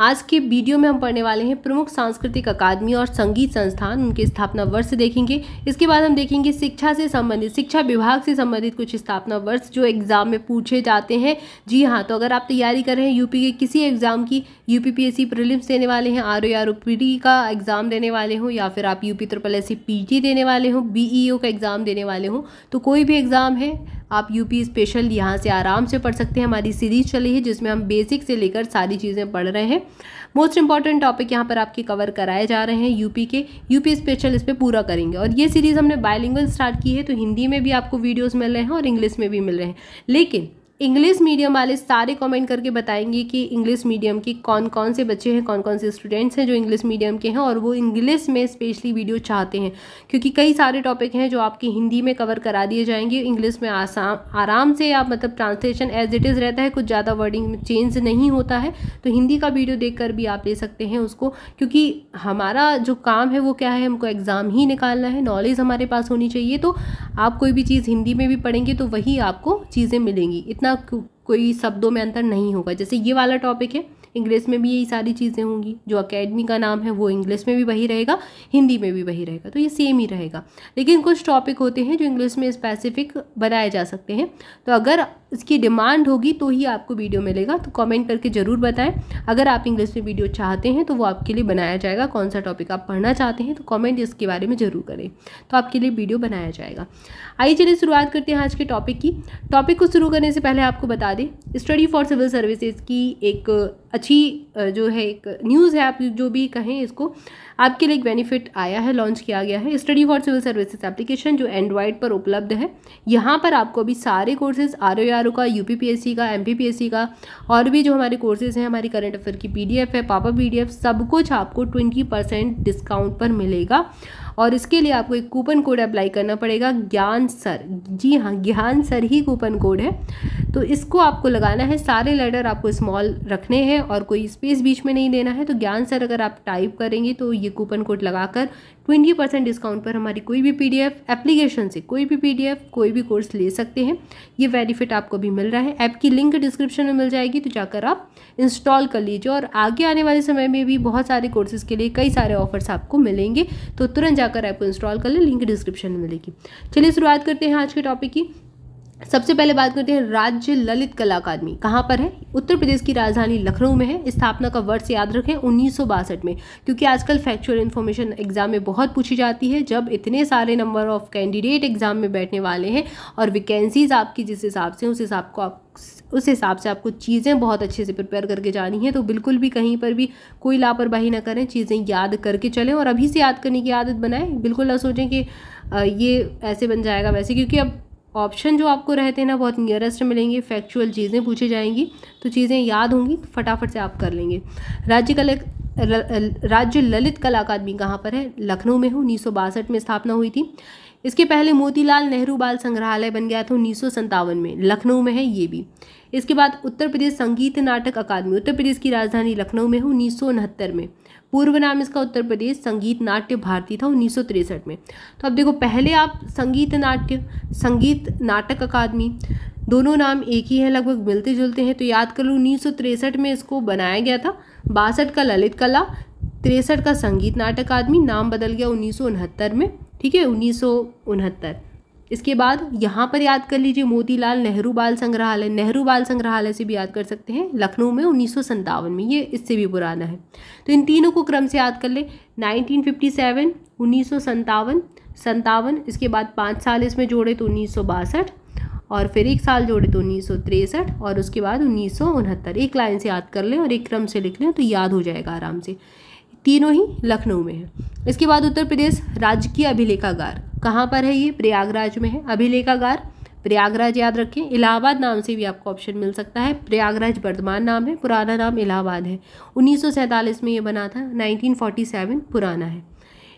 आज के वीडियो में हम पढ़ने वाले हैं प्रमुख सांस्कृतिक अकादमी और संगीत संस्थान उनके स्थापना वर्ष देखेंगे इसके बाद हम देखेंगे शिक्षा से संबंधित शिक्षा विभाग से संबंधित कुछ स्थापना वर्ष जो एग्ज़ाम में पूछे जाते हैं जी हाँ तो अगर आप तैयारी कर रहे हैं यूपी के किसी एग्ज़ाम की यू पी प्रीलिम्स देने वाले हैं आर ओ आर पी का एग्ज़ाम देने वाले हों या फिर आप U P triple S C P देने वाले हों बी का एग्ज़ाम देने वाले हों तो कोई भी एग्ज़ाम है आप यूपी स्पेशल यहाँ से आराम से पढ़ सकते हैं हमारी सीरीज चली है जिसमें हम बेसिक से लेकर सारी चीज़ें पढ़ रहे हैं मोस्ट इंपॉर्टेंट टॉपिक यहाँ पर आपके कवर कराए जा रहे हैं यूपी के यूपी स्पेशल इस पर पूरा करेंगे और ये सीरीज़ हमने बायलिंगल स्टार्ट की है तो हिंदी में भी आपको वीडियोज़ मिल रहे हैं और इंग्लिश में भी मिल रहे हैं लेकिन इंग्लिश मीडियम वाले सारे कमेंट करके बताएंगे कि इंग्लिश मीडियम की कौन कौन से बच्चे हैं कौन कौन से स्टूडेंट्स हैं जो इंग्लिश मीडियम के हैं और वो इंग्लिश में स्पेशली वीडियो चाहते हैं क्योंकि कई सारे टॉपिक हैं जो आपकी हिंदी में कवर करा दिए जाएंगे इंग्लिश में आसाम आराम से आप मतलब ट्रांसलेशन एज इट इज़ रहता है कुछ ज़्यादा वर्डिंग में चेंज नहीं होता है तो हिंदी का वीडियो देख कर भी आप ले सकते हैं उसको क्योंकि हमारा जो काम है वो क्या है हमको एग्ज़ाम ही निकालना है नॉलेज हमारे पास होनी चाहिए तो आप कोई भी चीज़ हिंदी में भी पढ़ेंगे तो वही आपको चीज़ें मिलेंगी इतना ज़्यादा कोई शब्दों में अंतर नहीं होगा जैसे ये वाला टॉपिक है इंग्लिश में भी यही सारी चीज़ें होंगी जो अकेडमी का नाम है वो इंग्लिश में भी वही रहेगा हिंदी में भी वही रहेगा तो ये सेम ही रहेगा लेकिन कुछ टॉपिक होते हैं जो इंग्लिश में स्पेसिफिक बनाए जा सकते हैं तो अगर उसकी डिमांड होगी तो ही आपको वीडियो मिलेगा तो कमेंट करके ज़रूर बताएं अगर आप इंग्लिश में वीडियो चाहते हैं तो वो आपके लिए बनाया जाएगा कौन सा टॉपिक आप पढ़ना चाहते हैं तो कॉमेंट इसके बारे में ज़रूर करें तो आपके लिए वीडियो बनाया जाएगा आइए चलिए शुरुआत करते हैं आज के टॉपिक की टॉपिक को शुरू करने से पहले आपको बता दें स्टडी फॉर सिविल सर्विसेज की एक अच्छी जो है एक न्यूज़ है आप जो भी कहें इसको आपके लिए एक बेनिफिट आया है लॉन्च किया गया है study for civil services application जो एंड्रॉयड पर उपलब्ध है यहाँ पर आपको अभी सारे कोर्सेज आर आर का यूपीपीएससी का एमपीपीएससी का और भी जो हमारे कोर्सेज हैं हमारी करंट अफेयर की पीडीएफ है पापा पीडीएफ सब कुछ आपको ट्वेंटी परसेंट डिस्काउंट पर मिलेगा और इसके लिए आपको एक कूपन कोड अप्लाई करना पड़ेगा ज्ञान सर जी हाँ ज्ञान सर ही कूपन कोड है तो इसको आपको लगाना है सारे लेटर आपको स्मॉल रखने हैं और कोई स्पेस बीच में नहीं देना है तो ज्ञान सर अगर आप टाइप करेंगे तो ये कूपन कोड लगाकर ट्वेंटी परसेंट डिस्काउंट पर हमारी कोई भी पीडीएफ एप्लीकेशन से कोई भी पीडीएफ कोई भी कोर्स ले सकते हैं ये बेनिफिट आपको भी मिल रहा है ऐप की लिंक डिस्क्रिप्शन में मिल जाएगी तो जाकर आप इंस्टॉल कर लीजिए और आगे आने वाले समय में भी बहुत सारे कोर्सेज़ के लिए कई सारे ऑफर्स आपको मिलेंगे तो तुरंत जाकर ऐप को इंस्टॉल कर लें लिंक डिस्क्रिप्शन में मिलेगी चलिए शुरुआत करते हैं आज के टॉपिक की सबसे पहले बात करते हैं राज्य ललित कला अकादमी कहाँ पर है उत्तर प्रदेश की राजधानी लखनऊ में है स्थापना का वर्ष याद रखें उन्नीस में क्योंकि आजकल फैक्चुअल इन्फॉर्मेशन एग्जाम में बहुत पूछी जाती है जब इतने सारे नंबर ऑफ कैंडिडेट एग्जाम में बैठने वाले हैं और वैकेंसीज आपकी जिस हिसाब से उस हिसाब को आप उस हिसाब से आपको चीज़ें बहुत अच्छे से प्रिपेयर करके जानी है तो बिल्कुल भी कहीं पर भी कोई लापरवाही ना करें चीज़ें याद करके चलें और अभी से याद करने की आदत बनाएं बिल्कुल ना सोचें कि ये ऐसे बन जाएगा वैसे क्योंकि अब ऑप्शन जो आपको रहते हैं ना बहुत नियरेस्ट मिलेंगे फैक्चुअल चीज़ें पूछी जाएंगी तो चीज़ें याद होंगी फटाफट से आप कर लेंगे राज्य कला राज्य ललित कला अकादमी कहाँ पर है लखनऊ में उन्नीस में स्थापना हुई थी इसके पहले मोतीलाल नेहरू बाल संग्रहालय बन गया था उन्नीस में लखनऊ में है ये भी इसके बाद उत्तर प्रदेश संगीत नाटक अकादमी उत्तर प्रदेश की राजधानी लखनऊ में है उन्नीस में पूर्व नाम इसका उत्तर प्रदेश संगीत नाट्य भारती था उन्नीस में तो अब देखो पहले आप संगीत नाट्य संगीत नाटक अकादमी दोनों नाम एक ही हैं लगभग मिलते जुलते हैं तो याद कर लो उन्नीस में इसको बनाया गया था बासठ का ललित कला तिरसठ का संगीत नाटक अकादमी नाम बदल गया उन्नीस में ठीक है उन्नीस इसके बाद यहाँ पर याद कर लीजिए मोतीलाल नेहरू बाल संग्रहालय नेहरू बाल संग्रहालय से भी याद कर सकते हैं लखनऊ में उन्नीस में ये इससे भी पुराना है तो इन तीनों को क्रम से याद कर लें नाइनटीन फिफ्टी सेवन उन्नीस सौ इसके बाद पाँच साल इसमें जोड़े तो उन्नीस और फिर एक साल जोड़े तो उन्नीस और उसके बाद उन्नीस एक लाइन से याद कर लें और एक क्रम से लिख लें तो याद हो जाएगा आराम से तीनों ही लखनऊ में है इसके बाद उत्तर प्रदेश राज्य की अभिलेखागार कहाँ पर है ये प्रयागराज में है अभिलेखागार प्रयागराज याद रखें इलाहाबाद नाम से भी आपको ऑप्शन मिल सकता है प्रयागराज वर्तमान नाम है पुराना नाम इलाहाबाद है उन्नीस में ये बना था 1947 पुराना है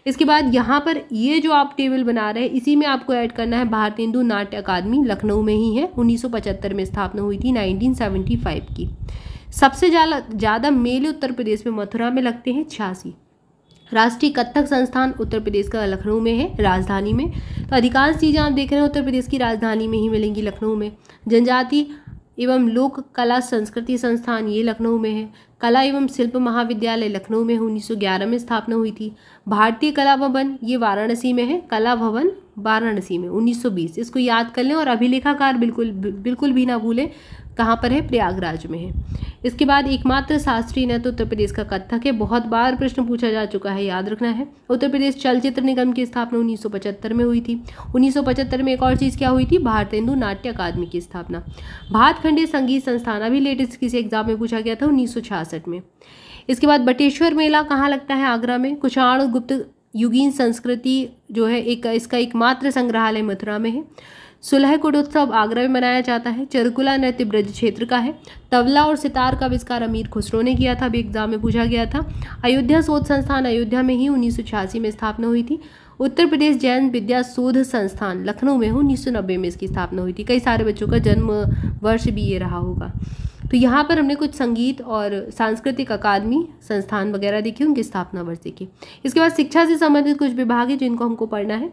इसके बाद यहाँ पर ये जो आप टेबल बना रहे हैं इसी में आपको ऐड करना है हिंदू नाट्य अकादमी लखनऊ में ही है 1975 में स्थापना हुई थी 1975 की सबसे ज़्यादा मेले उत्तर प्रदेश में मथुरा में लगते हैं छियासी राष्ट्रीय कत्थक संस्थान उत्तर प्रदेश का लखनऊ में है राजधानी में तो अधिकांश चीज़ें आप देख रहे हैं उत्तर प्रदेश की राजधानी में ही मिलेंगी लखनऊ में जनजाति एवं लोक कला संस्कृति संस्थान ये लखनऊ में है कला एवं शिल्प महाविद्यालय लखनऊ में उन्नीस सौ ग्यारह में स्थापना हुई थी भारतीय कला भवन ये वाराणसी में है कला भवन वाराणसी में 1920 इसको याद कर लें और अभिलेखाकार बिल्कुल बिल्कुल भी ना भूलें कहाँ पर है प्रयागराज में है इसके बाद एकमात्र शास्त्रीय नृत्य तो उत्तर प्रदेश का कथक है बहुत बार प्रश्न पूछा जा चुका है याद रखना है उत्तर प्रदेश चलचित्र निगम की स्थापना उन्नीस में हुई थी उन्नीस में एक और चीज़ क्या हुई थी भारतेंदु नाट्य अकादमी की स्थापना भारत खंडे संगीत संस्थान अभी लेटेस्ट किसी एग्जाम में पूछा गया था उन्नीस में इसके बाद बटेश्वर मेला कहाँ लगता है आगरा में कुषाण गुप्त युगीन संस्कृति जो है एक इसका एकमात्र संग्रहालय मथुरा में है सुलह कुटोत्सव आगरा में मनाया जाता है चरकुला नृत्य ब्रज क्षेत्र का है तबला और सितार का आविष्कार अमीर खुसरो ने किया था अभी एग्जाम में पूछा गया था अयोध्या शोध संस्थान अयोध्या में ही उन्नीस में स्थापना हुई थी उत्तर प्रदेश जैन विद्या शोध संस्थान लखनऊ में उन्नीस में इसकी स्थापना हुई थी कई सारे बच्चों का जन्म वर्ष भी ये रहा होगा तो यहाँ पर हमने कुछ संगीत और सांस्कृतिक अकादमी संस्थान वगैरह देखे उनकी स्थापना वर्ष देखी इसके बाद शिक्षा से संबंधित कुछ विभाग है जिनको हमको पढ़ना है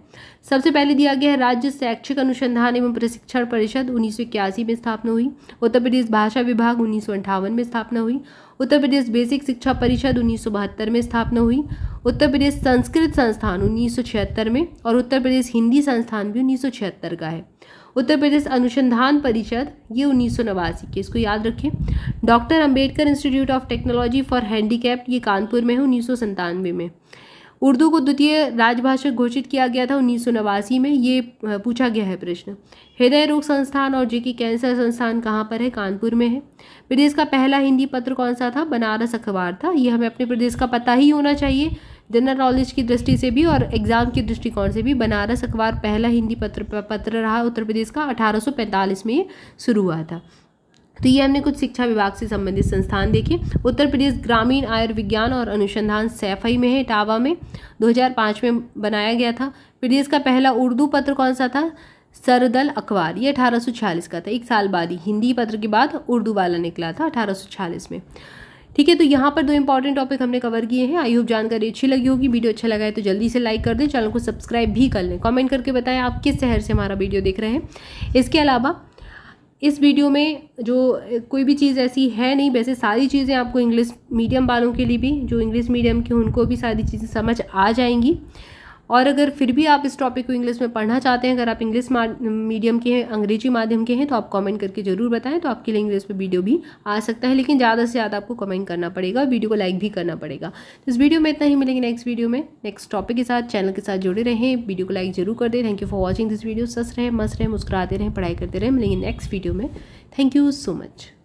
सबसे पहले दिया गया है राज्य शैक्षिक अनुसंधान एवं प्रशिक्षण परिषद उन्नीस में स्थापना हुई उत्तर प्रदेश भाषा विभाग उन्नीस में स्थापना हुई उत्तर प्रदेश बेसिक शिक्षा परिषद उन्नीस में स्थापना हुई उत्तर प्रदेश संस्कृत संस्थान उन्नीस में और उत्तर प्रदेश हिंदी संस्थान भी उन्नीस का है उत्तर प्रदेश अनुसंधान परिषद ये उन्नीस सौ नवासी की इसको याद रखें doctor Ambedkar institute of technology for handicapped ये कानपुर में है उन्नीस सौ संतानवे में उर्दू को द्वितीय राजभाषा घोषित किया गया था उन्नीस सौ नवासी में ये पूछा गया है प्रश्न हृदय रोग संस्थान और जेके कैंसर संस्थान कहाँ पर है कानपुर में है प्रदेश का पहला हिंदी पत्र कौन सा था बनारस अखबार था ये हमें अपने प्रदेश का पता ही होना चाहिए जनरल नॉलेज की दृष्टि से भी और एग्ज़ाम की दृष्टिकोण से भी बनारस अखबार पहला हिंदी पत्र पत्र रहा उत्तर प्रदेश का 1845 में शुरू हुआ था तो ये हमने कुछ शिक्षा विभाग से संबंधित संस्थान देखे उत्तर प्रदेश ग्रामीण आयुर्विज्ञान और अनुसंधान सैफई में है टावा में 2005 में बनाया गया था प्रदेश का पहला उर्दू पत्र कौन सा था सरदल अखबार ये अठारह का था एक साल बाद ही हिंदी पत्र के बाद उर्दू वाला निकला था अठारह में ठीक है तो यहाँ पर दो इंपॉर्टेंट टॉपिक हमने कवर किए हैं आई होप जानकारी अच्छी लगी होगी वीडियो अच्छा लगा है तो जल्दी से लाइक कर दें चैनल को सब्सक्राइब भी कर लें कमेंट करके बताएं आप किस शहर से हमारा वीडियो देख रहे हैं इसके अलावा इस वीडियो में जो कोई भी चीज़ ऐसी है नहीं वैसे सारी चीज़ें आपको इंग्लिश मीडियम वालों के लिए भी जो इंग्लिश मीडियम की उनको भी सारी चीज़ें समझ आ जाएंगी और अगर फिर भी आप इस टॉपिक को इंग्लिश में पढ़ना चाहते हैं अगर आप इंग्लिश मीडियम के हैं अंग्रेजी माध्यम के हैं तो आप कमेंट करके ज़रूर बताएं तो आपके लिए इंग्लिश में वीडियो भी आ सकता है लेकिन ज़्यादा से ज़्यादा आपको कमेंट करना पड़ेगा वीडियो को लाइक भी करना पड़ेगा तो इस वीडियो में इतना ही मिलेंगे नेक्स्ट वीडियो में नेक्स्ट टॉपिक के साथ चैनल के साथ जुड़े रहें वीडियो को लाइक जरूर कर दें thank you for watching this video सस रहे मस्त रहे मुस्कुराते रहें पढ़ाई करते रहें मिलेंगे नेक्स्ट वीडियो में थैंक यू सो मच